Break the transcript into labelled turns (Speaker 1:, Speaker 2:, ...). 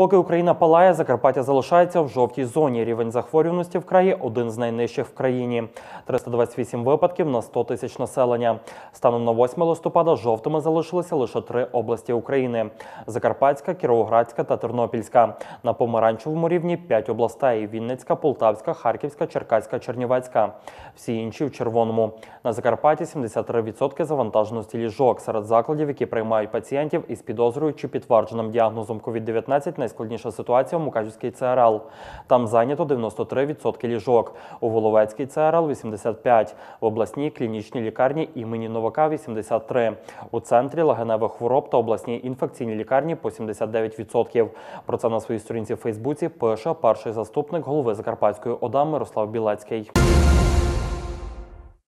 Speaker 1: Поки Україна палає, Закарпаття залишається в жовтій зоні. Рівень захворюваності в краї один з найнижчих в країні 328 випадків на 100 тисяч населення. Станом на 8 листопада жовтими залишилися лише три області України: Закарпатська, Кіровоградська та Тернопільська. На помаранчевому рівні 5 областей: Вінницька, Полтавська, Харківська, Черкаська, Чернівецька. Всі інші в червоному. На Закарпатті 73% завантаженості ліжок серед закладів, які приймають пацієнтів із підозрою чи підтвердженим діагнозом COVID-19 на Найскладніша ситуація в Мукачівській ЦРЛ. Там зайнято 93% ліжок. У Воловецькій ЦРЛ 85, в обласній клінічній лікарні імені Новака 83. У центрі легеневих хвороб та обласній інфекційній лікарні по 79%. Про це на своїй сторінці в Фейсбуці пише перший заступник голови Закарпатської ОДА Мирослав Білецький.